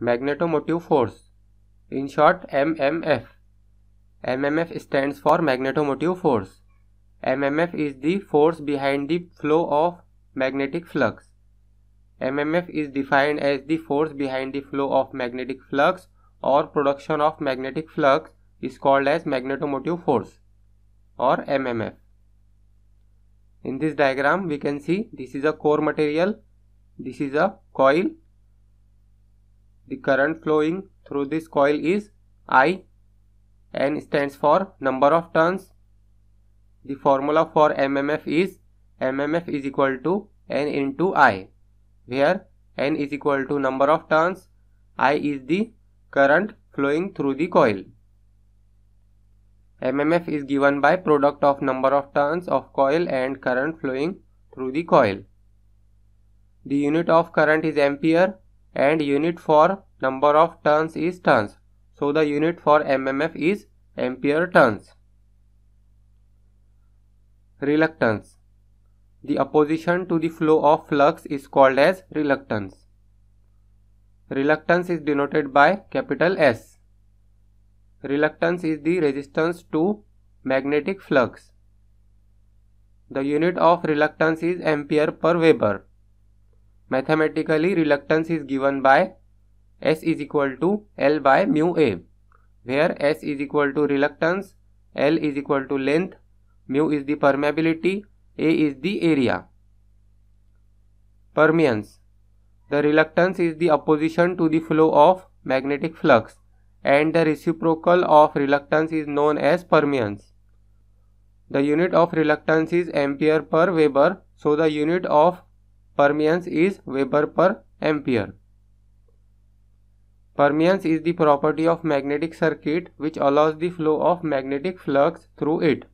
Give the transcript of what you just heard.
Magnetomotive force, in short MMF. MMF stands for magnetomotive force. MMF is the force behind the flow of magnetic flux. MMF is defined as the force behind the flow of magnetic flux or production of magnetic flux is called as magnetomotive force or MMF. In this diagram we can see this is a core material, this is a coil the current flowing through this coil is I. N stands for number of turns. The formula for MMF is MMF is equal to N into I, where N is equal to number of turns, I is the current flowing through the coil. MMF is given by product of number of turns of coil and current flowing through the coil. The unit of current is ampere and unit for number of turns is turns. So the unit for MMF is ampere turns. Reluctance. The opposition to the flow of flux is called as reluctance. Reluctance is denoted by capital S. Reluctance is the resistance to magnetic flux. The unit of reluctance is ampere per Weber. Mathematically, reluctance is given by S is equal to L by mu A, where S is equal to reluctance, L is equal to length, mu is the permeability, A is the area. Permeance. The reluctance is the opposition to the flow of magnetic flux and the reciprocal of reluctance is known as permeance. The unit of reluctance is ampere per Weber, so the unit of Permeance is Weber per ampere. Permeance is the property of magnetic circuit which allows the flow of magnetic flux through it.